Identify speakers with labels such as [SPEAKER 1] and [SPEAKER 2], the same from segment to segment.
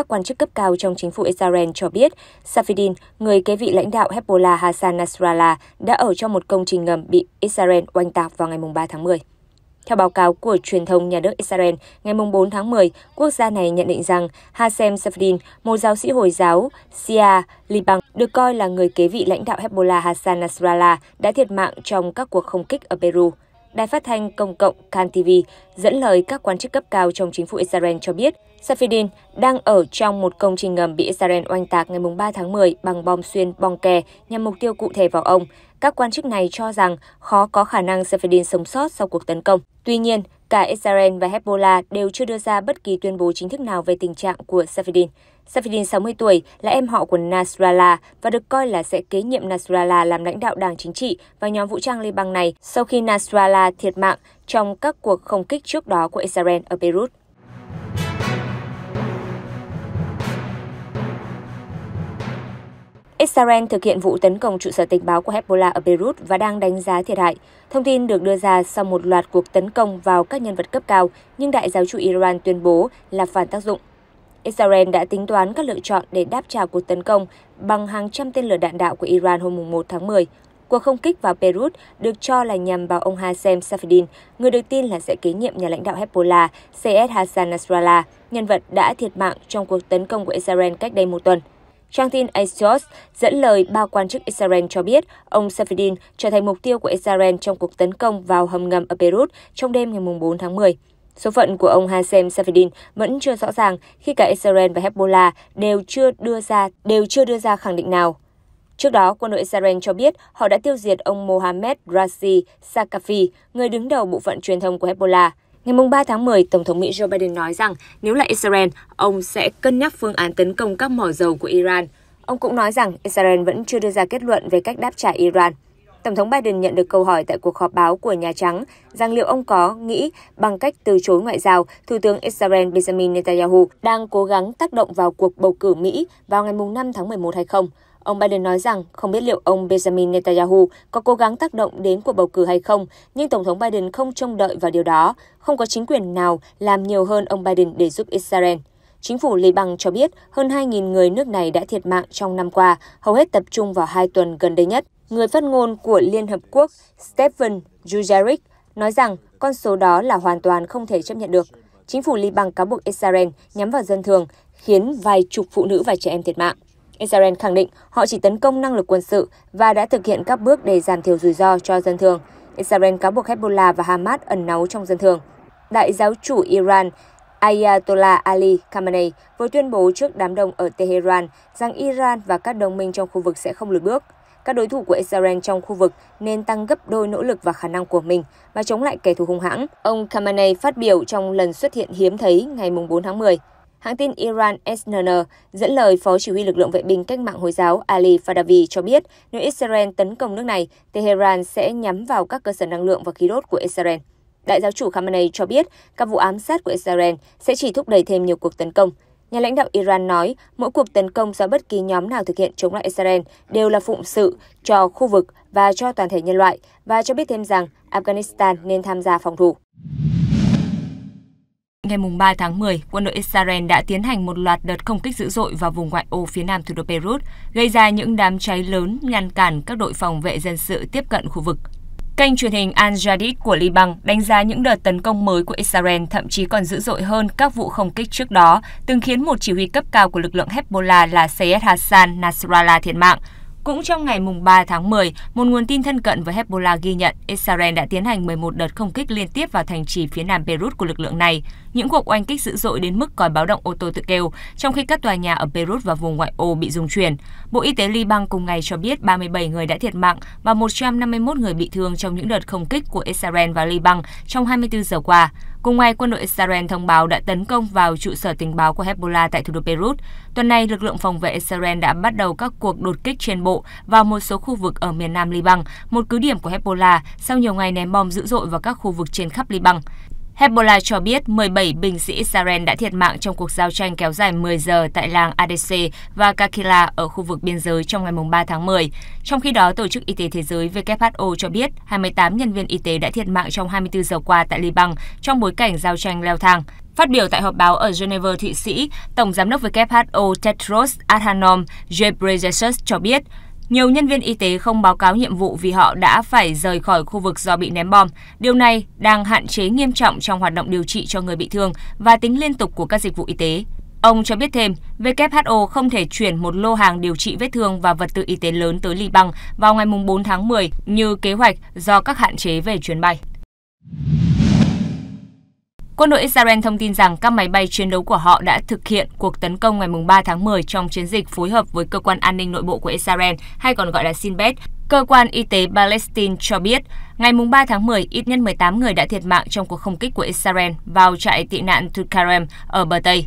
[SPEAKER 1] các quan chức cấp cao trong chính phủ Israel cho biết, Safedin, người kế vị lãnh đạo Hezbollah Hassan Nasrallah, đã ở trong một công trình ngầm bị Israel oanh tạc vào ngày 3 tháng 10. Theo báo cáo của truyền thông nhà nước Israel, ngày 4 tháng 10, quốc gia này nhận định rằng Hashem Safdin, một giáo sĩ Hồi giáo Shia Liban, được coi là người kế vị lãnh đạo Hezbollah Hassan Nasrallah, đã thiệt mạng trong các cuộc không kích ở Peru. Đài phát thanh công cộng Kan TV dẫn lời các quan chức cấp cao trong chính phủ Israel cho biết, Safedin đang ở trong một công trình ngầm bị Israel oanh tạc ngày 3 tháng 10 bằng bom xuyên bong kè nhằm mục tiêu cụ thể vào ông. Các quan chức này cho rằng khó có khả năng Safedin sống sót sau cuộc tấn công. Tuy nhiên, Cả Israel và Hezbollah đều chưa đưa ra bất kỳ tuyên bố chính thức nào về tình trạng của Safedin. Safedin, 60 tuổi, là em họ của Nasrallah và được coi là sẽ kế nhiệm Nasrallah làm lãnh đạo đảng chính trị và nhóm vũ trang Liban này sau khi Nasrallah thiệt mạng trong các cuộc không kích trước đó của Israel ở Beirut. Israel thực hiện vụ tấn công trụ sở tình báo của Hezbollah ở Beirut và đang đánh giá thiệt hại. Thông tin được đưa ra sau một loạt cuộc tấn công vào các nhân vật cấp cao, nhưng đại giáo chủ Iran tuyên bố là phản tác dụng. Israel đã tính toán các lựa chọn để đáp trả cuộc tấn công bằng hàng trăm tên lửa đạn đạo của Iran hôm 1 tháng 10. Cuộc không kích vào Beirut được cho là nhằm vào ông Hashem Safedin, người được tin là sẽ kế nhiệm nhà lãnh đạo Hezbollah Seyed Hassan Nasrallah, nhân vật đã thiệt mạng trong cuộc tấn công của Israel cách đây một tuần. Trang tin Axios dẫn lời ba quan chức Israel cho biết ông Safedin trở thành mục tiêu của Israel trong cuộc tấn công vào hầm ngầm ở Beirut trong đêm ngày 4 tháng 10. Số phận của ông Hashem Safedin vẫn chưa rõ ràng khi cả Israel và Hezbollah đều chưa đưa ra đều chưa đưa ra khẳng định nào. Trước đó, quân đội Israel cho biết họ đã tiêu diệt ông Mohammed Razi Sakafi, người đứng đầu bộ phận truyền thông của Hezbollah. Ngày 3 tháng 10, Tổng thống Mỹ Joe Biden nói rằng nếu là Israel, ông sẽ cân nhắc phương án tấn công các mỏ dầu của Iran. Ông cũng nói rằng Israel vẫn chưa đưa ra kết luận về cách đáp trả Iran. Tổng thống Biden nhận được câu hỏi tại cuộc họp báo của Nhà Trắng rằng liệu ông có nghĩ bằng cách từ chối ngoại giao, Thủ tướng Israel Benjamin Netanyahu đang cố gắng tác động vào cuộc bầu cử Mỹ vào ngày 5 tháng 11 hay không. Ông Biden nói rằng không biết liệu ông Benjamin Netanyahu có cố gắng tác động đến cuộc bầu cử hay không, nhưng Tổng thống Biden không trông đợi vào điều đó. Không có chính quyền nào làm nhiều hơn ông Biden để giúp Israel. Chính phủ Liban cho biết hơn 2.000 người nước này đã thiệt mạng trong năm qua, hầu hết tập trung vào hai tuần gần đây nhất. Người phát ngôn của Liên Hợp Quốc Stephen Dujarric nói rằng con số đó là hoàn toàn không thể chấp nhận được. Chính phủ Liban cáo buộc Israel nhắm vào dân thường, khiến vài chục phụ nữ và trẻ em thiệt mạng. Israel khẳng định họ chỉ tấn công năng lực quân sự và đã thực hiện các bước để giảm thiểu rủi ro cho dân thường. Israel cáo buộc Hezbollah và Hamas ẩn náu trong dân thường. Đại giáo chủ Iran Ayatollah Ali Khamenei vừa tuyên bố trước đám đông ở Tehran rằng Iran và các đồng minh trong khu vực sẽ không lùi bước. Các đối thủ của Israel trong khu vực nên tăng gấp đôi nỗ lực và khả năng của mình và chống lại kẻ thù hung hãng. Ông Khamenei phát biểu trong lần xuất hiện hiếm thấy ngày 4 tháng 10. Hãng tin Iran SNN dẫn lời Phó Chỉ huy lực lượng vệ binh cách mạng Hồi giáo Ali Fadavi cho biết nếu Israel tấn công nước này, Tehran sẽ nhắm vào các cơ sở năng lượng và khí đốt của Israel. Đại giáo chủ Khamenei cho biết các vụ ám sát của Israel sẽ chỉ thúc đẩy thêm nhiều cuộc tấn công. Nhà lãnh đạo Iran nói mỗi cuộc tấn công do bất kỳ nhóm nào thực hiện chống lại Israel đều là phụng sự cho khu vực và cho toàn thể nhân loại và cho biết thêm rằng Afghanistan nên tham gia phòng thủ. Ngày 3 tháng 10, quân đội Israel đã tiến hành một loạt đợt không kích dữ dội vào vùng ngoại ô phía nam thủ đô Beirut, gây ra những đám cháy lớn ngăn cản các đội phòng vệ dân sự tiếp cận khu vực. Kênh truyền hình Al Jadid của Liban đánh giá những đợt tấn công mới của Israel thậm chí còn dữ dội hơn các vụ không kích trước đó, từng khiến một chỉ huy cấp cao của lực lượng Hezbollah là Sayed Hassan Nasrallah thiệt mạng. Cũng trong ngày 3 tháng 10, một nguồn tin thân cận với Hezbollah ghi nhận Israel đã tiến hành 11 đợt không kích liên tiếp vào thành trì phía nam Beirut của lực lượng này. Những cuộc oanh kích dữ dội đến mức còi báo động ô tô tự kêu, trong khi các tòa nhà ở Beirut và vùng ngoại ô bị rung chuyển. Bộ Y tế Liban cùng ngày cho biết 37 người đã thiệt mạng và 151 người bị thương trong những đợt không kích của Israel và Liban trong 24 giờ qua. Cùng ngày, quân đội Israel thông báo đã tấn công vào trụ sở tình báo của Hezbollah tại thủ đô Beirut. Tuần này, lực lượng phòng vệ Israel đã bắt đầu các cuộc đột kích trên bộ vào một số khu vực ở miền nam Liban, một cứ điểm của Hezbollah sau nhiều ngày ném bom dữ dội vào các khu vực trên khắp Liban. Hezbollah cho biết 17 binh sĩ Israel đã thiệt mạng trong cuộc giao tranh kéo dài 10 giờ tại làng Adese và Kakila ở khu vực biên giới trong ngày 3 tháng 10. Trong khi đó, Tổ chức Y tế Thế giới WHO cho biết 28 nhân viên y tế đã thiệt mạng trong 24 giờ qua tại Liban trong bối cảnh giao tranh leo thang. Phát biểu tại họp báo ở Geneva, Thụy Sĩ, Tổng Giám đốc WHO Tedros Adhanom Ghebreyesus cho biết nhiều nhân viên y tế không báo cáo nhiệm vụ vì họ đã phải rời khỏi khu vực do bị ném bom. Điều này đang hạn chế nghiêm trọng trong hoạt động điều trị cho người bị thương và tính liên tục của các dịch vụ y tế. Ông cho biết thêm, WHO không thể chuyển một lô hàng điều trị vết thương và vật tư y tế lớn tới Liban vào ngày 4 tháng 10 như kế hoạch do các hạn chế về chuyến bay. Quân đội Israel thông tin rằng các máy bay chiến đấu của họ đã thực hiện cuộc tấn công ngày 3 tháng 10 trong chiến dịch phối hợp với Cơ quan An ninh Nội bộ của Israel, hay còn gọi là Shin Bet. Cơ quan Y tế Palestine cho biết, ngày 3 tháng 10, ít nhất 18 người đã thiệt mạng trong cuộc không kích của Israel vào trại tị nạn Tukarem ở bờ Tây,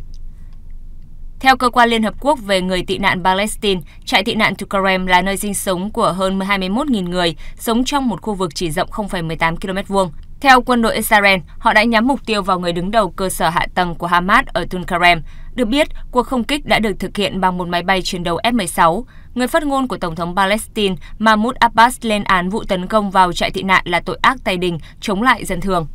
[SPEAKER 1] theo cơ quan Liên Hợp Quốc về người tị nạn Palestine, trại tị nạn Tukarem là nơi sinh sống của hơn 21.000 người, sống trong một khu vực chỉ rộng 0,18 km vuông. Theo quân đội Israel, họ đã nhắm mục tiêu vào người đứng đầu cơ sở hạ tầng của Hamas ở Tulkarem. Được biết, cuộc không kích đã được thực hiện bằng một máy bay chiến đấu F-16. Người phát ngôn của Tổng thống Palestine Mahmoud Abbas lên án vụ tấn công vào trại tị nạn là tội ác tay đình, chống lại dân thường.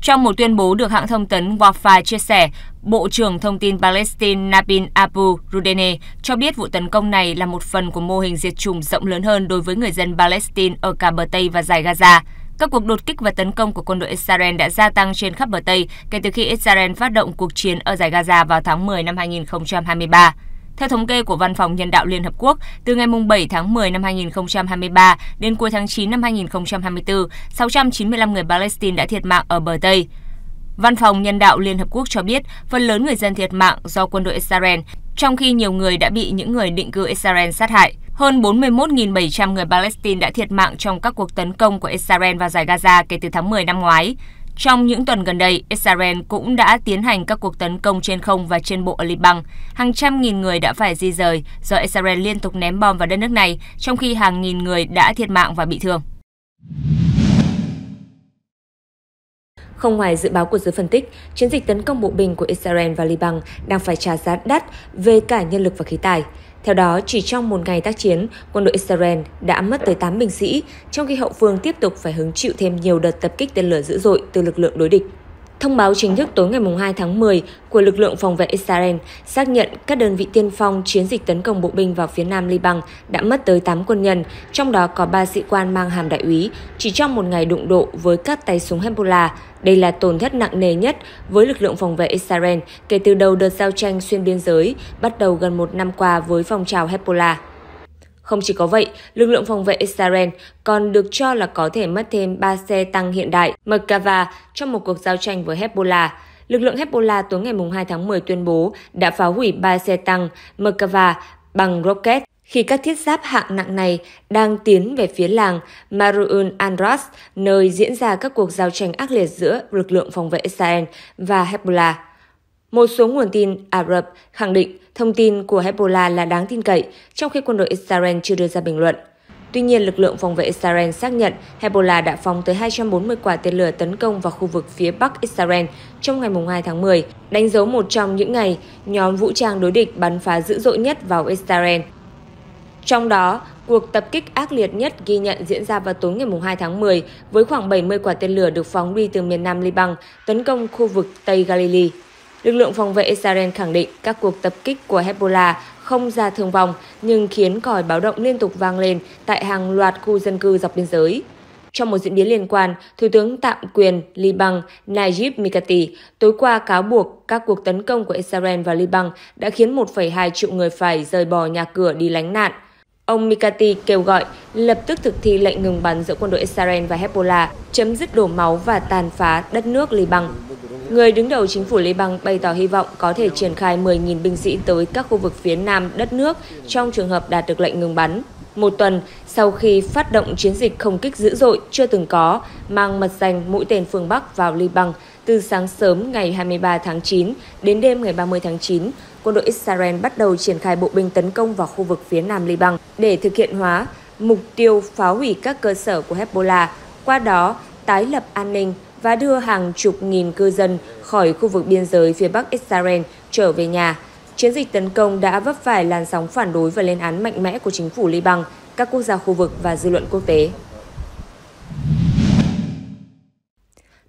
[SPEAKER 1] Trong một tuyên bố được hãng thông tấn Wafa chia sẻ, Bộ trưởng Thông tin Palestine Nabil Abu Rudene cho biết vụ tấn công này là một phần của mô hình diệt chủng rộng lớn hơn đối với người dân Palestine ở cả bờ Tây và giải Gaza. Các cuộc đột kích và tấn công của quân đội Israel đã gia tăng trên khắp bờ Tây kể từ khi Israel phát động cuộc chiến ở giải Gaza vào tháng 10 năm 2023. Theo thống kê của Văn phòng Nhân đạo Liên Hợp Quốc, từ ngày 7 tháng 10 năm 2023 đến cuối tháng 9 năm 2024, 695 người Palestine đã thiệt mạng ở bờ Tây. Văn phòng Nhân đạo Liên Hợp Quốc cho biết, phần lớn người dân thiệt mạng do quân đội Israel, trong khi nhiều người đã bị những người định cư Israel sát hại. Hơn 41.700 người Palestine đã thiệt mạng trong các cuộc tấn công của Israel vào giải Gaza kể từ tháng 10 năm ngoái. Trong những tuần gần đây, Israel cũng đã tiến hành các cuộc tấn công trên không và trên bộ ở Liban. Hàng trăm nghìn người đã phải di rời do Israel liên tục ném bom vào đất nước này, trong khi hàng nghìn người đã thiệt mạng và bị thương. Không ngoài dự báo của giới phân tích, chiến dịch tấn công bộ binh của Israel và Liban đang phải trả giá đắt về cả nhân lực và khí tài. Theo đó, chỉ trong một ngày tác chiến, quân đội Israel đã mất tới 8 binh sĩ, trong khi hậu phương tiếp tục phải hứng chịu thêm nhiều đợt tập kích tên lửa dữ dội từ lực lượng đối địch. Thông báo chính thức tối ngày 2 tháng 10 của lực lượng phòng vệ Israel xác nhận các đơn vị tiên phong chiến dịch tấn công bộ binh vào phía nam Liban đã mất tới 8 quân nhân, trong đó có 3 sĩ quan mang hàm đại úy, chỉ trong một ngày đụng độ với các tay súng Hezbollah. Đây là tổn thất nặng nề nhất với lực lượng phòng vệ Israel kể từ đầu đợt giao tranh xuyên biên giới bắt đầu gần một năm qua với phong trào Hezbollah. Không chỉ có vậy, lực lượng phòng vệ Israel còn được cho là có thể mất thêm 3 xe tăng hiện đại Merkava trong một cuộc giao tranh với Hezbollah. Lực lượng Hezbollah tối ngày 2 tháng 10 tuyên bố đã phá hủy 3 xe tăng Merkava bằng rocket khi các thiết giáp hạng nặng này đang tiến về phía làng Maruun Andras, nơi diễn ra các cuộc giao tranh ác liệt giữa lực lượng phòng vệ Israel và Hezbollah. Một số nguồn tin Ả Rập khẳng định thông tin của Hezbollah là đáng tin cậy, trong khi quân đội Israel chưa đưa ra bình luận. Tuy nhiên, lực lượng phòng vệ Israel xác nhận Hezbollah đã phóng tới 240 quả tên lửa tấn công vào khu vực phía bắc Israel trong ngày 2 tháng 10, đánh dấu một trong những ngày nhóm vũ trang đối địch bắn phá dữ dội nhất vào Israel. Trong đó, cuộc tập kích ác liệt nhất ghi nhận diễn ra vào tối ngày 2 tháng 10 với khoảng 70 quả tên lửa được phóng đi từ miền nam Liban tấn công khu vực Tây Galilee. Lực lượng phòng vệ Israel khẳng định các cuộc tập kích của Hezbollah không ra thương vong nhưng khiến còi báo động liên tục vang lên tại hàng loạt khu dân cư dọc biên giới. Trong một diễn biến liên quan, Thủ tướng tạm quyền Liban Najib Mikati tối qua cáo buộc các cuộc tấn công của Israel vào Liban đã khiến 1,2 triệu người phải rời bỏ nhà cửa đi lánh nạn. Ông Mikati kêu gọi lập tức thực thi lệnh ngừng bắn giữa quân đội Israel và Hezbollah, chấm dứt đổ máu và tàn phá đất nước Liban. Người đứng đầu chính phủ Liban bày tỏ hy vọng có thể triển khai 10.000 binh sĩ tới các khu vực phía nam đất nước trong trường hợp đạt được lệnh ngừng bắn. Một tuần sau khi phát động chiến dịch không kích dữ dội chưa từng có, mang mật danh mũi tên phương Bắc vào Liban từ sáng sớm ngày 23 tháng 9 đến đêm ngày 30 tháng 9, quân đội Israel bắt đầu triển khai bộ binh tấn công vào khu vực phía nam Liban để thực hiện hóa mục tiêu phá hủy các cơ sở của Hezbollah, qua đó tái lập an ninh và đưa hàng chục nghìn cư dân khỏi khu vực biên giới phía bắc Israel trở về nhà. Chiến dịch tấn công đã vấp phải làn sóng phản đối và lên án mạnh mẽ của chính phủ Liban, các quốc gia khu vực và dư luận quốc tế.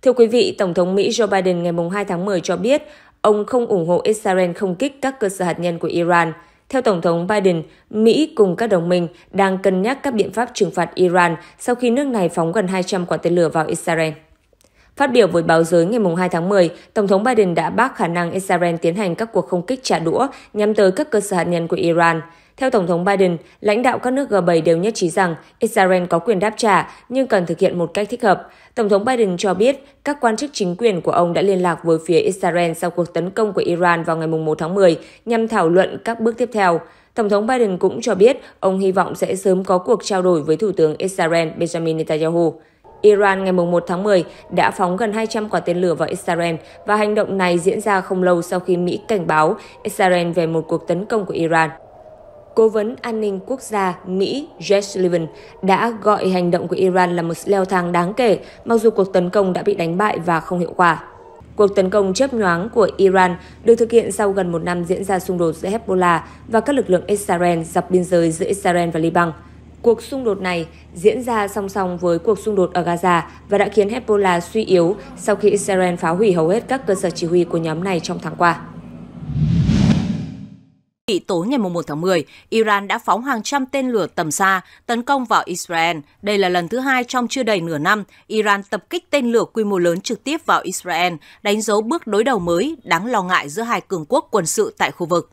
[SPEAKER 1] Thưa quý vị, Tổng thống Mỹ Joe Biden ngày 2 tháng 10 cho biết ông không ủng hộ Israel không kích các cơ sở hạt nhân của Iran. Theo Tổng thống Biden, Mỹ cùng các đồng minh đang cân nhắc các biện pháp trừng phạt Iran sau khi nước này phóng gần 200 quả tên lửa vào Israel. Phát biểu với báo giới ngày 2 tháng 10, Tổng thống Biden đã bác khả năng Israel tiến hành các cuộc không kích trả đũa nhắm tới các cơ sở hạt nhân của Iran. Theo Tổng thống Biden, lãnh đạo các nước G7 đều nhất trí rằng Israel có quyền đáp trả nhưng cần thực hiện một cách thích hợp. Tổng thống Biden cho biết các quan chức chính quyền của ông đã liên lạc với phía Israel sau cuộc tấn công của Iran vào ngày 1 tháng 10 nhằm thảo luận các bước tiếp theo. Tổng thống Biden cũng cho biết ông hy vọng sẽ sớm có cuộc trao đổi với Thủ tướng Israel Benjamin Netanyahu. Iran ngày 1 tháng 10 đã phóng gần 200 quả tên lửa vào Israel và hành động này diễn ra không lâu sau khi Mỹ cảnh báo Israel về một cuộc tấn công của Iran. Cố vấn an ninh quốc gia Mỹ Jake Sullivan đã gọi hành động của Iran là một leo thang đáng kể, mặc dù cuộc tấn công đã bị đánh bại và không hiệu quả. Cuộc tấn công chớp nhoáng của Iran được thực hiện sau gần một năm diễn ra xung đột giữa Hezbollah và các lực lượng Israel dọc biên giới giữa Israel và Liban. Cuộc xung đột này diễn ra song song với cuộc xung đột ở Gaza và đã khiến Hezbollah suy yếu sau khi Israel phá hủy hầu hết các cơ sở chỉ huy của nhóm này trong tháng qua.
[SPEAKER 2] Tối ngày 1 tháng 10, Iran đã phóng hàng trăm tên lửa tầm xa tấn công vào Israel. Đây là lần thứ hai trong chưa đầy nửa năm, Iran tập kích tên lửa quy mô lớn trực tiếp vào Israel, đánh dấu bước đối đầu mới đáng lo ngại giữa hai cường quốc quân sự tại khu vực.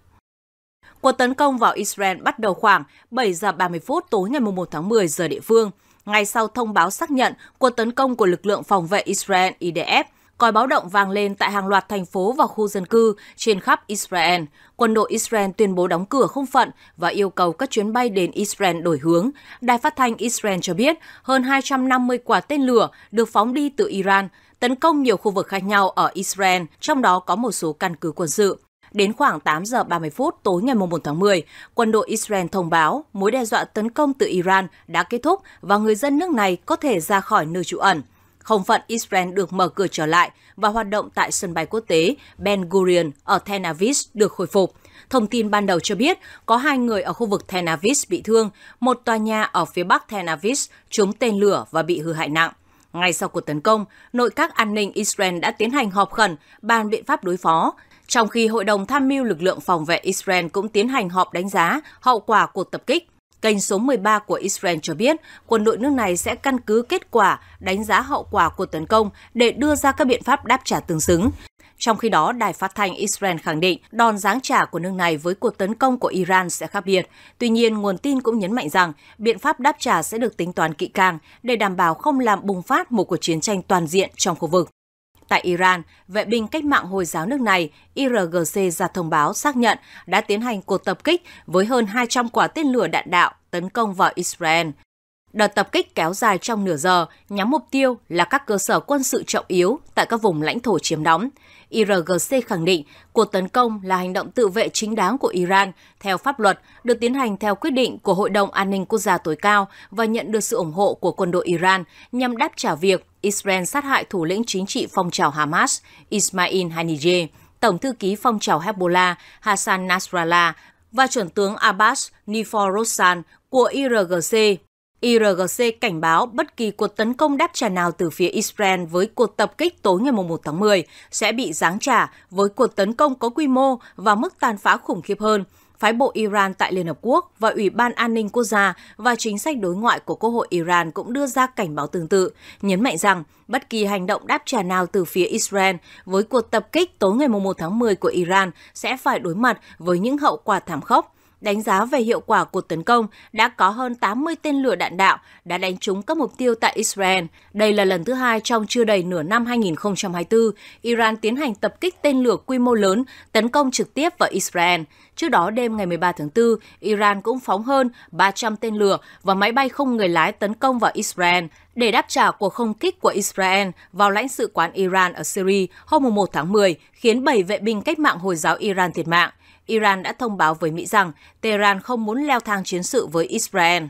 [SPEAKER 2] Cuộc tấn công vào Israel bắt đầu khoảng 7 giờ 30 phút tối ngày 1 tháng 10 giờ địa phương, ngay sau thông báo xác nhận cuộc tấn công của lực lượng phòng vệ Israel IDF còi báo động vang lên tại hàng loạt thành phố và khu dân cư trên khắp Israel. Quân đội Israel tuyên bố đóng cửa không phận và yêu cầu các chuyến bay đến Israel đổi hướng. Đài phát thanh Israel cho biết hơn 250 quả tên lửa được phóng đi từ Iran, tấn công nhiều khu vực khác nhau ở Israel, trong đó có một số căn cứ quân sự. Đến khoảng 8 giờ 30 phút tối ngày 1 tháng 10, quân đội Israel thông báo mối đe dọa tấn công từ Iran đã kết thúc và người dân nước này có thể ra khỏi nơi trú ẩn. Không phận Israel được mở cửa trở lại và hoạt động tại sân bay quốc tế Ben Gurion ở Tel Aviv được khôi phục. Thông tin ban đầu cho biết có hai người ở khu vực Tel Aviv bị thương, một tòa nhà ở phía bắc Tel Aviv trúng tên lửa và bị hư hại nặng. Ngay sau cuộc tấn công, nội các an ninh Israel đã tiến hành họp khẩn bàn biện pháp đối phó, trong khi Hội đồng Tham mưu lực lượng phòng vệ Israel cũng tiến hành họp đánh giá hậu quả cuộc tập kích. Kênh số 13 của Israel cho biết quân đội nước này sẽ căn cứ kết quả đánh giá hậu quả của tấn công để đưa ra các biện pháp đáp trả tương xứng. Trong khi đó, đài phát thanh Israel khẳng định đòn giáng trả của nước này với cuộc tấn công của Iran sẽ khác biệt. Tuy nhiên, nguồn tin cũng nhấn mạnh rằng biện pháp đáp trả sẽ được tính toán kỹ càng để đảm bảo không làm bùng phát một cuộc chiến tranh toàn diện trong khu vực. Tại Iran, vệ binh cách mạng Hồi giáo nước này IRGC ra thông báo xác nhận đã tiến hành cuộc tập kích với hơn 200 quả tên lửa đạn đạo tấn công vào Israel. Đợt tập kích kéo dài trong nửa giờ nhắm mục tiêu là các cơ sở quân sự trọng yếu tại các vùng lãnh thổ chiếm đóng. IRGC khẳng định cuộc tấn công là hành động tự vệ chính đáng của Iran theo pháp luật, được tiến hành theo quyết định của Hội đồng An ninh Quốc gia tối cao và nhận được sự ủng hộ của quân đội Iran nhằm đáp trả việc Israel sát hại thủ lĩnh chính trị phong trào Hamas Ismail Haniyeh, Tổng thư ký phong trào Hezbollah Hassan Nasrallah và chuẩn tướng Abbas Niforossan của IRGC IRGC cảnh báo bất kỳ cuộc tấn công đáp trả nào từ phía Israel với cuộc tập kích tối ngày 1 tháng 10 sẽ bị giáng trả với cuộc tấn công có quy mô và mức tàn phá khủng khiếp hơn. Phái bộ Iran tại Liên Hợp Quốc và Ủy ban An ninh Quốc gia và chính sách đối ngoại của Quốc hội Iran cũng đưa ra cảnh báo tương tự, nhấn mạnh rằng bất kỳ hành động đáp trả nào từ phía Israel với cuộc tập kích tối ngày 1 tháng 10 của Iran sẽ phải đối mặt với những hậu quả thảm khốc – đánh giá về hiệu quả cuộc tấn công, đã có hơn 80 tên lửa đạn đạo đã đánh trúng các mục tiêu tại Israel. Đây là lần thứ hai trong chưa đầy nửa năm 2024, Iran tiến hành tập kích tên lửa quy mô lớn, tấn công trực tiếp vào Israel. Trước đó, đêm ngày 13 tháng 4, Iran cũng phóng hơn 300 tên lửa và máy bay không người lái tấn công vào Israel để đáp trả cuộc không kích của Israel vào lãnh sự quán Iran ở Syria hôm 1 tháng 10, khiến 7 vệ binh cách mạng Hồi giáo Iran thiệt mạng. Iran đã thông báo với Mỹ rằng Tehran không muốn leo thang chiến sự với Israel.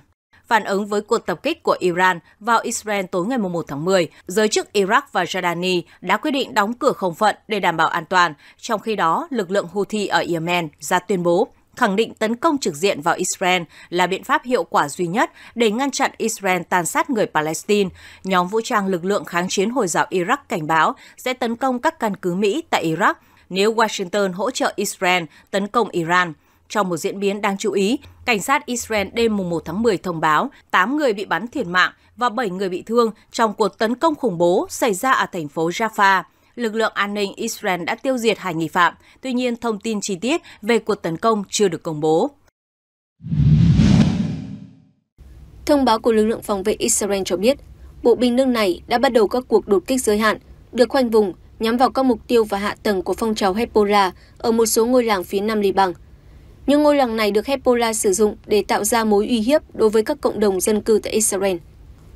[SPEAKER 2] Phản ứng với cuộc tập kích của Iran vào Israel tối ngày 1 tháng 10, giới chức Iraq và Jordani đã quyết định đóng cửa không phận để đảm bảo an toàn. Trong khi đó, lực lượng Houthi ở Yemen ra tuyên bố khẳng định tấn công trực diện vào Israel là biện pháp hiệu quả duy nhất để ngăn chặn Israel tàn sát người Palestine. Nhóm vũ trang lực lượng kháng chiến Hồi giáo Iraq cảnh báo sẽ tấn công các căn cứ Mỹ tại Iraq nếu Washington hỗ trợ Israel tấn công Iran. Trong một diễn biến đáng chú ý, cảnh sát Israel đêm 1 tháng 10 thông báo 8 người bị bắn thiệt mạng và 7 người bị thương trong cuộc tấn công khủng bố xảy ra ở thành phố Jaffa. Lực lượng an ninh Israel đã tiêu diệt hai nghi phạm, tuy nhiên thông tin chi tiết về cuộc tấn công chưa được công bố.
[SPEAKER 3] Thông báo của lực lượng phòng vệ Israel cho biết, bộ binh nước này đã bắt đầu các cuộc đột kích giới hạn, được khoanh vùng nhắm vào các mục tiêu và hạ tầng của phong trào Hezbollah ở một số ngôi làng phía nam Liban. Những ngôi làng này được Hezbollah sử dụng để tạo ra mối uy hiếp đối với các cộng đồng dân cư tại Israel.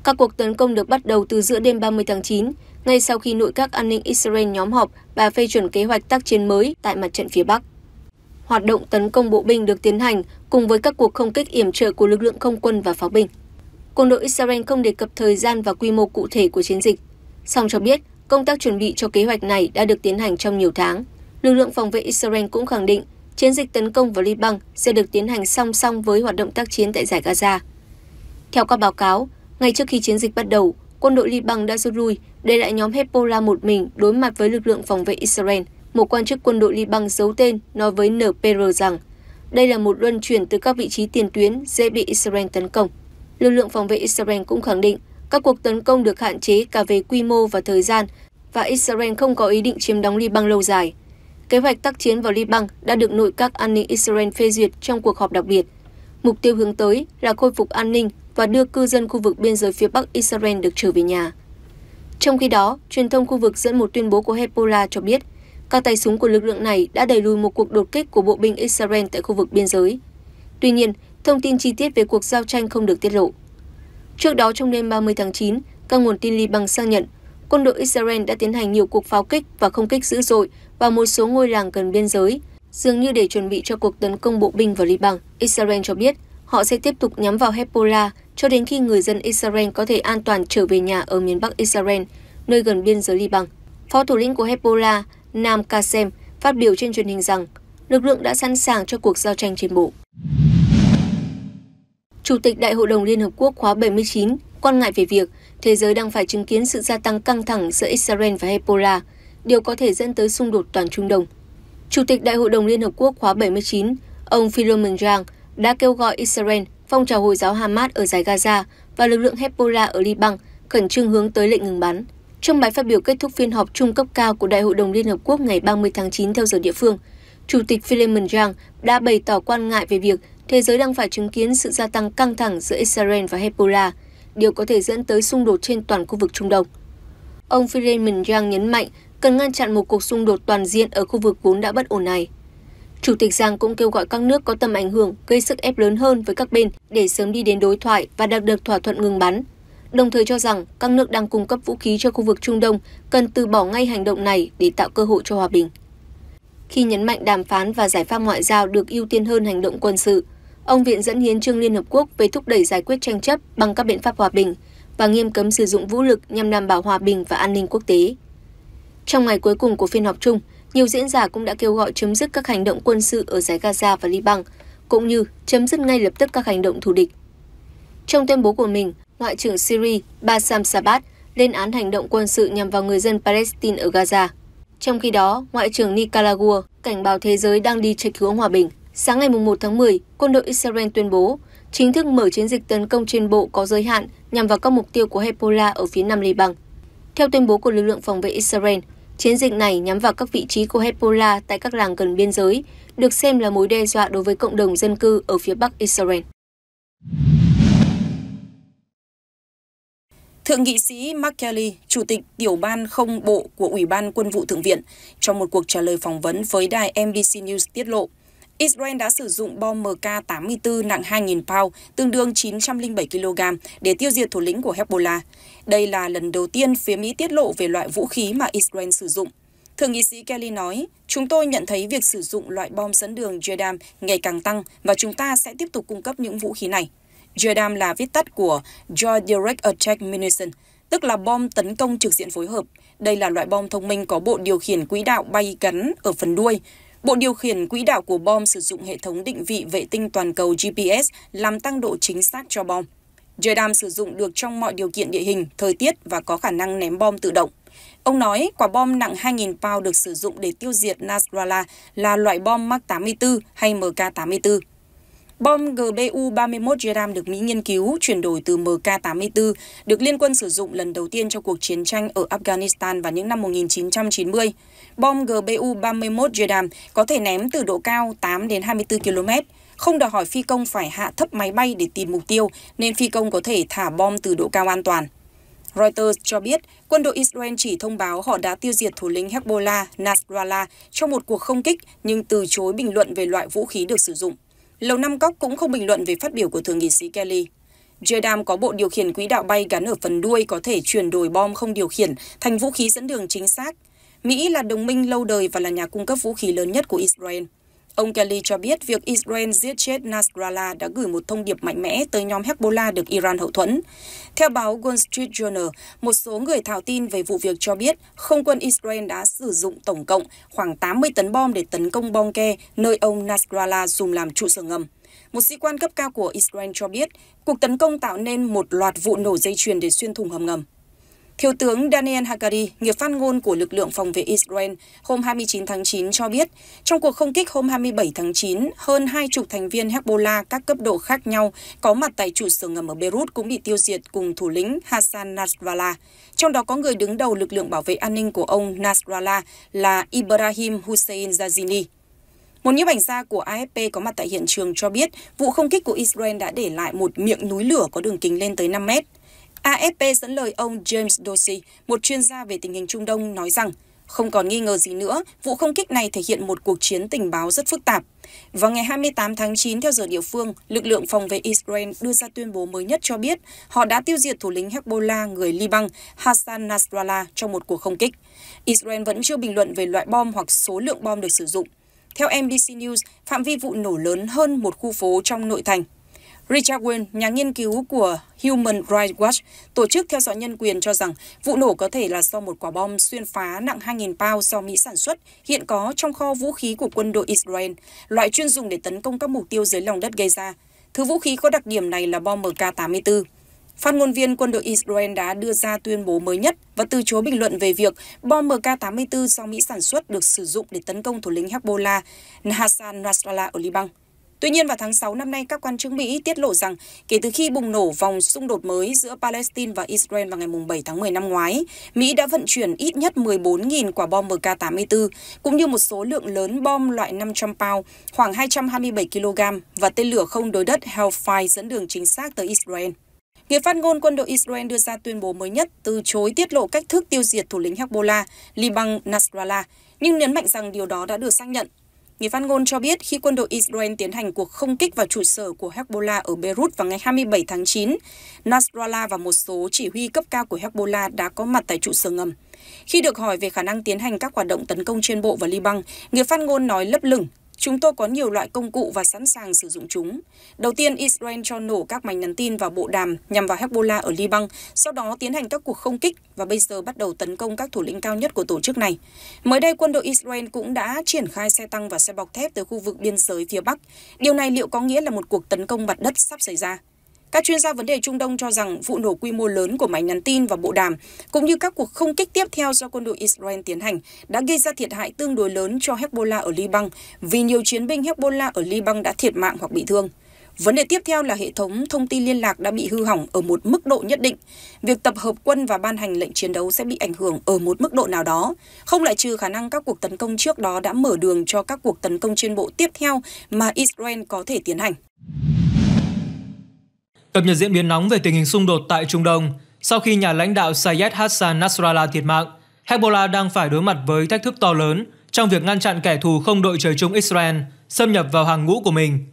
[SPEAKER 3] Các cuộc tấn công được bắt đầu từ giữa đêm 30 tháng 9, ngay sau khi nội các an ninh Israel nhóm họp và phê chuẩn kế hoạch tác chiến mới tại mặt trận phía Bắc. Hoạt động tấn công bộ binh được tiến hành cùng với các cuộc không kích yểm trợ của lực lượng không quân và pháo binh. Quân đội Israel không đề cập thời gian và quy mô cụ thể của chiến dịch, song cho biết Công tác chuẩn bị cho kế hoạch này đã được tiến hành trong nhiều tháng. Lực lượng phòng vệ Israel cũng khẳng định chiến dịch tấn công vào Liban sẽ được tiến hành song song với hoạt động tác chiến tại giải Gaza. Theo các báo cáo, ngay trước khi chiến dịch bắt đầu, quân đội Liban đã rút lui để lại nhóm Hezbollah một mình đối mặt với lực lượng phòng vệ Israel. Một quan chức quân đội Liban giấu tên nói với NPR rằng đây là một luân chuyển từ các vị trí tiền tuyến dễ bị Israel tấn công. Lực lượng phòng vệ Israel cũng khẳng định các cuộc tấn công được hạn chế cả về quy mô và thời gian, và Israel không có ý định chiếm đóng Liban lâu dài. Kế hoạch tác chiến vào Liban đã được Nội các an ninh Israel phê duyệt trong cuộc họp đặc biệt. Mục tiêu hướng tới là khôi phục an ninh và đưa cư dân khu vực biên giới phía Bắc Israel được trở về nhà. Trong khi đó, truyền thông khu vực dẫn một tuyên bố của Hezbollah cho biết các tay súng của lực lượng này đã đẩy lùi một cuộc đột kích của bộ binh Israel tại khu vực biên giới. Tuy nhiên, thông tin chi tiết về cuộc giao tranh không được tiết lộ. Trước đó trong đêm 30 tháng 9, các nguồn tin Liban xác nhận quân đội Israel đã tiến hành nhiều cuộc pháo kích và không kích dữ dội vào một số ngôi làng gần biên giới, dường như để chuẩn bị cho cuộc tấn công bộ binh vào Liban. Israel cho biết họ sẽ tiếp tục nhắm vào Hezbollah cho đến khi người dân Israel có thể an toàn trở về nhà ở miền Bắc Israel, nơi gần biên giới Liban. Phó thủ lĩnh của Hezbollah, Nam Kasem, phát biểu trên truyền hình rằng lực lượng đã sẵn sàng cho cuộc giao tranh trên bộ. Chủ tịch Đại hội đồng Liên Hợp Quốc khóa 79 quan ngại về việc thế giới đang phải chứng kiến sự gia tăng căng thẳng giữa Israel và Hezbollah, điều có thể dẫn tới xung đột toàn Trung Đông. Chủ tịch Đại hội đồng Liên Hợp Quốc khóa 79, ông Philomen Rang đã kêu gọi Israel, phong trào Hồi giáo Hamas ở giải Gaza và lực lượng Hezbollah ở Liban khẩn trương hướng tới lệnh ngừng bắn. Trong bài phát biểu kết thúc phiên họp trung cấp cao của Đại hội đồng Liên Hợp Quốc ngày 30 tháng 9 theo giờ địa phương, Chủ tịch Philemon Rang đã bày tỏ quan ngại về việc thế giới đang phải chứng kiến sự gia tăng căng thẳng giữa Israel và Hezbollah, điều có thể dẫn tới xung đột trên toàn khu vực Trung Đông. Ông Freeman Yang nhấn mạnh cần ngăn chặn một cuộc xung đột toàn diện ở khu vực vốn đã bất ổn này. Chủ tịch Giang cũng kêu gọi các nước có tầm ảnh hưởng gây sức ép lớn hơn với các bên để sớm đi đến đối thoại và đạt được thỏa thuận ngừng bắn, đồng thời cho rằng các nước đang cung cấp vũ khí cho khu vực Trung Đông cần từ bỏ ngay hành động này để tạo cơ hội cho hòa bình. Khi nhấn mạnh đàm phán và giải pháp ngoại giao được ưu tiên hơn hành động quân sự, ông viện dẫn hiến trương liên hợp quốc về thúc đẩy giải quyết tranh chấp bằng các biện pháp hòa bình và nghiêm cấm sử dụng vũ lực nhằm đảm bảo hòa bình và an ninh quốc tế. Trong ngày cuối cùng của phiên họp chung, nhiều diễn giả cũng đã kêu gọi chấm dứt các hành động quân sự ở giải Gaza và Liban, cũng như chấm dứt ngay lập tức các hành động thù địch. Trong tuyên bố của mình, Ngoại trưởng Syria Bassam Sabat lên án hành động quân sự nhằm vào người dân Palestine ở Gaza. Trong khi đó, Ngoại trưởng Nicaragua cảnh báo thế giới đang đi chạy hướng hòa bình. Sáng ngày 1 tháng 10, quân đội Israel tuyên bố chính thức mở chiến dịch tấn công trên bộ có giới hạn nhằm vào các mục tiêu của Hezbollah ở phía nam Liban. Theo tuyên bố của lực lượng phòng vệ Israel, chiến dịch này nhắm vào các vị trí của Hezbollah tại các làng gần biên giới, được xem là mối đe dọa đối với cộng đồng dân cư ở phía bắc Israel.
[SPEAKER 4] Thượng nghị sĩ Mark Kelly, chủ tịch tiểu ban không bộ của Ủy ban Quân vụ Thượng viện, trong một cuộc trả lời phỏng vấn với đài NBC News tiết lộ, Israel đã sử dụng bom MK-84 nặng 2.000 pound, tương đương 907 kg, để tiêu diệt thủ lĩnh của Hezbollah. Đây là lần đầu tiên phía Mỹ tiết lộ về loại vũ khí mà Israel sử dụng. Thượng nghị sĩ Kelly nói, chúng tôi nhận thấy việc sử dụng loại bom dẫn đường JDAM ngày càng tăng và chúng ta sẽ tiếp tục cung cấp những vũ khí này. JDAM là viết tắt của Joint Direct Attack Munition, tức là bom tấn công trực diện phối hợp. Đây là loại bom thông minh có bộ điều khiển quỹ đạo bay gắn ở phần đuôi, Bộ điều khiển quỹ đạo của bom sử dụng hệ thống định vị vệ tinh toàn cầu GPS làm tăng độ chính xác cho bom. JDAM sử dụng được trong mọi điều kiện địa hình, thời tiết và có khả năng ném bom tự động. Ông nói quả bom nặng 2.000 pound được sử dụng để tiêu diệt Nasrallah là loại bom Mark 84 hay MK84. Bom GBU-31 Jerram được Mỹ nghiên cứu, chuyển đổi từ MK-84, được liên quân sử dụng lần đầu tiên cho cuộc chiến tranh ở Afghanistan vào những năm 1990. Bom GBU-31 Jerram có thể ném từ độ cao 8 đến 24 km, không đòi hỏi phi công phải hạ thấp máy bay để tìm mục tiêu, nên phi công có thể thả bom từ độ cao an toàn. Reuters cho biết quân đội Israel chỉ thông báo họ đã tiêu diệt thủ lĩnh Hezbollah Nasrallah trong một cuộc không kích nhưng từ chối bình luận về loại vũ khí được sử dụng. Lầu Năm Góc cũng không bình luận về phát biểu của Thượng nghị sĩ Kelly. JDAM có bộ điều khiển quỹ đạo bay gắn ở phần đuôi có thể chuyển đổi bom không điều khiển thành vũ khí dẫn đường chính xác. Mỹ là đồng minh lâu đời và là nhà cung cấp vũ khí lớn nhất của Israel. Ông Kelly cho biết việc Israel giết chết Nasrallah đã gửi một thông điệp mạnh mẽ tới nhóm Hezbollah được Iran hậu thuẫn. Theo báo Wall Street Journal, một số người thảo tin về vụ việc cho biết không quân Israel đã sử dụng tổng cộng khoảng 80 tấn bom để tấn công Bonke, nơi ông Nasrallah dùng làm trụ sở ngầm. Một sĩ quan cấp cao của Israel cho biết, cuộc tấn công tạo nên một loạt vụ nổ dây chuyền để xuyên thủng hầm ngầm. Thiếu tướng Daniel Hagari, nghiệp phát ngôn của lực lượng phòng vệ Israel, hôm 29 tháng 9 cho biết, trong cuộc không kích hôm 27 tháng 9, hơn hai chục thành viên Hezbollah các cấp độ khác nhau có mặt tại trụ sở ngầm ở Beirut cũng bị tiêu diệt cùng thủ lĩnh Hassan Nasrallah. Trong đó có người đứng đầu lực lượng bảo vệ an ninh của ông Nasrallah là Ibrahim Hussein Zazini. Một nhiếp ảnh gia của AFP có mặt tại hiện trường cho biết vụ không kích của Israel đã để lại một miệng núi lửa có đường kính lên tới 5 mét. AFP dẫn lời ông James Dorsey, một chuyên gia về tình hình Trung Đông, nói rằng không còn nghi ngờ gì nữa, vụ không kích này thể hiện một cuộc chiến tình báo rất phức tạp. Vào ngày 28 tháng 9 theo giờ địa phương, lực lượng phòng vệ Israel đưa ra tuyên bố mới nhất cho biết họ đã tiêu diệt thủ lĩnh Hezbollah người Liban Hassan Nasrallah trong một cuộc không kích. Israel vẫn chưa bình luận về loại bom hoặc số lượng bom được sử dụng. Theo NBC News, phạm vi vụ nổ lớn hơn một khu phố trong nội thành Richard Wayne, nhà nghiên cứu của Human Rights Watch, tổ chức theo dõi nhân quyền cho rằng vụ nổ có thể là do một quả bom xuyên phá nặng 2.000 pound do Mỹ sản xuất, hiện có trong kho vũ khí của quân đội Israel, loại chuyên dùng để tấn công các mục tiêu dưới lòng đất gây ra. Thứ vũ khí có đặc điểm này là bom MK-84. Phát ngôn viên quân đội Israel đã đưa ra tuyên bố mới nhất và từ chối bình luận về việc bom MK-84 do Mỹ sản xuất được sử dụng để tấn công thủ lĩnh Hezbollah Hassan Nasrallah ở Liban. Tuy nhiên vào tháng 6 năm nay, các quan chức Mỹ tiết lộ rằng kể từ khi bùng nổ vòng xung đột mới giữa Palestine và Israel vào ngày 7 tháng 10 năm ngoái, Mỹ đã vận chuyển ít nhất 14.000 quả bom MK84, cũng như một số lượng lớn bom loại 500 pound, khoảng 227 kg, và tên lửa không đối đất Hellfire dẫn đường chính xác tới Israel. Người phát ngôn quân đội Israel đưa ra tuyên bố mới nhất từ chối tiết lộ cách thức tiêu diệt thủ lĩnh Hezbollah, Liban Nasrallah, nhưng nhấn mạnh rằng điều đó đã được xác nhận Người phát ngôn cho biết khi quân đội Israel tiến hành cuộc không kích vào trụ sở của Hezbollah ở Beirut vào ngày 27 tháng 9, Nasrallah và một số chỉ huy cấp cao của Hezbollah đã có mặt tại trụ sở ngầm. Khi được hỏi về khả năng tiến hành các hoạt động tấn công trên bộ vào Liban, người phát ngôn nói lấp lửng Chúng tôi có nhiều loại công cụ và sẵn sàng sử dụng chúng. Đầu tiên, Israel cho nổ các mảnh nhắn tin vào bộ đàm nhằm vào Hezbollah ở Liban, sau đó tiến hành các cuộc không kích và bây giờ bắt đầu tấn công các thủ lĩnh cao nhất của tổ chức này. Mới đây, quân đội Israel cũng đã triển khai xe tăng và xe bọc thép tới khu vực biên giới phía Bắc. Điều này liệu có nghĩa là một cuộc tấn công mặt đất sắp xảy ra? Các chuyên gia vấn đề Trung Đông cho rằng vụ nổ quy mô lớn của máy nhắn tin và bộ đàm, cũng như các cuộc không kích tiếp theo do quân đội Israel tiến hành, đã gây ra thiệt hại tương đối lớn cho Hezbollah ở Liban, vì nhiều chiến binh Hezbollah ở Liban đã thiệt mạng hoặc bị thương. Vấn đề tiếp theo là hệ thống thông tin liên lạc đã bị hư hỏng ở một mức độ nhất định. Việc tập hợp quân và ban hành lệnh chiến đấu sẽ bị ảnh hưởng ở một mức độ nào đó, không loại trừ khả năng các cuộc tấn công trước đó đã mở đường cho các cuộc tấn công trên bộ tiếp theo mà Israel có thể tiến hành.
[SPEAKER 5] Cập nhật diễn biến nóng về tình hình xung đột tại Trung Đông, sau khi nhà lãnh đạo Sayed Hassan Nasrallah thiệt mạng, Hezbollah đang phải đối mặt với thách thức to lớn trong việc ngăn chặn kẻ thù không đội trời chung Israel xâm nhập vào hàng ngũ của mình.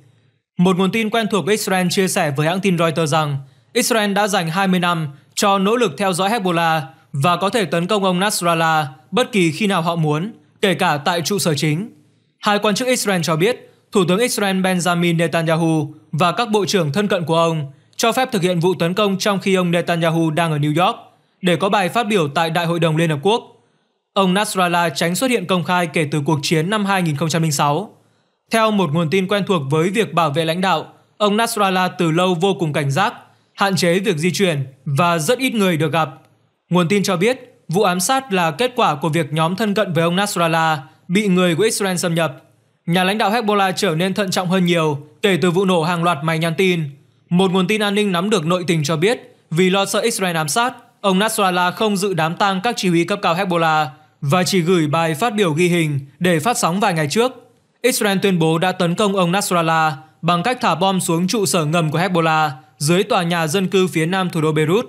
[SPEAKER 5] Một nguồn tin quen thuộc Israel chia sẻ với hãng tin Reuters rằng Israel đã dành 20 năm cho nỗ lực theo dõi Hezbollah và có thể tấn công ông Nasrallah bất kỳ khi nào họ muốn, kể cả tại trụ sở chính. Hai quan chức Israel cho biết, Thủ tướng Israel Benjamin Netanyahu và các bộ trưởng thân cận của ông cho phép thực hiện vụ tấn công trong khi ông Netanyahu đang ở New York để có bài phát biểu tại Đại hội đồng Liên Hợp Quốc. Ông Nasrallah tránh xuất hiện công khai kể từ cuộc chiến năm 2006. Theo một nguồn tin quen thuộc với việc bảo vệ lãnh đạo, ông Nasrallah từ lâu vô cùng cảnh giác, hạn chế việc di chuyển và rất ít người được gặp. Nguồn tin cho biết, vụ ám sát là kết quả của việc nhóm thân cận với ông Nasrallah bị người của Israel xâm nhập. Nhà lãnh đạo Hezbollah trở nên thận trọng hơn nhiều kể từ vụ nổ hàng loạt máy nhắn tin một nguồn tin an ninh nắm được nội tình cho biết, vì lo sợ Israel ám sát, ông Nasrallah không dự đám tang các chỉ huy cấp cao Hezbollah và chỉ gửi bài phát biểu ghi hình để phát sóng vài ngày trước. Israel tuyên bố đã tấn công ông Nasrallah bằng cách thả bom xuống trụ sở ngầm của Hezbollah dưới tòa nhà dân cư phía nam thủ đô Beirut.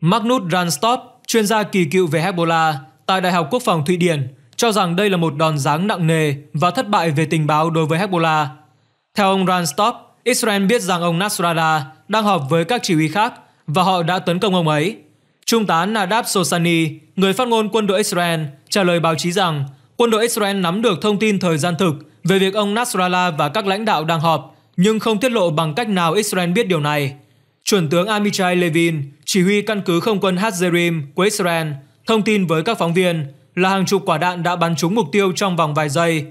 [SPEAKER 5] Magnus Ranstorp, chuyên gia kỳ cựu về Hezbollah tại Đại học Quốc phòng Thụy Điển, cho rằng đây là một đòn giáng nặng nề và thất bại về tình báo đối với Hezbollah. Theo ông Ranstorp, Israel biết rằng ông Nasrallah đang họp với các chỉ huy khác và họ đã tấn công ông ấy. Trung tá Nadab Sosani, người phát ngôn quân đội Israel, trả lời báo chí rằng quân đội Israel nắm được thông tin thời gian thực về việc ông Nasrallah và các lãnh đạo đang họp, nhưng không tiết lộ bằng cách nào Israel biết điều này. Chuẩn tướng Amichai Levin, chỉ huy căn cứ không quân Hazerim của Israel, thông tin với các phóng viên là hàng chục quả đạn đã bắn trúng mục tiêu trong vòng vài giây.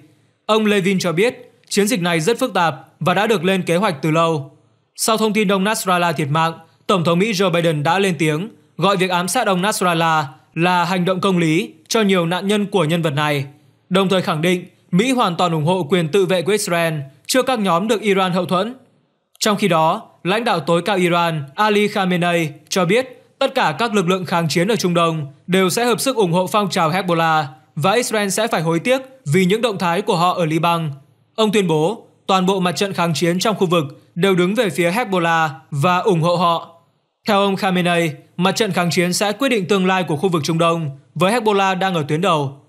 [SPEAKER 5] Ông Levin cho biết Chiến dịch này rất phức tạp và đã được lên kế hoạch từ lâu. Sau thông tin ông Nasrallah thiệt mạng, Tổng thống Mỹ Joe Biden đã lên tiếng gọi việc ám sát ông Nasrallah là hành động công lý cho nhiều nạn nhân của nhân vật này, đồng thời khẳng định Mỹ hoàn toàn ủng hộ quyền tự vệ của Israel trước các nhóm được Iran hậu thuẫn. Trong khi đó, lãnh đạo tối cao Iran Ali Khamenei cho biết tất cả các lực lượng kháng chiến ở Trung Đông đều sẽ hợp sức ủng hộ phong trào Hezbollah và Israel sẽ phải hối tiếc vì những động thái của họ ở Liban Ông tuyên bố toàn bộ mặt trận kháng chiến trong khu vực đều đứng về phía Hezbollah và ủng hộ họ. Theo ông Khamenei, mặt trận kháng chiến sẽ quyết định tương lai của khu vực Trung Đông với Hezbollah đang ở tuyến đầu.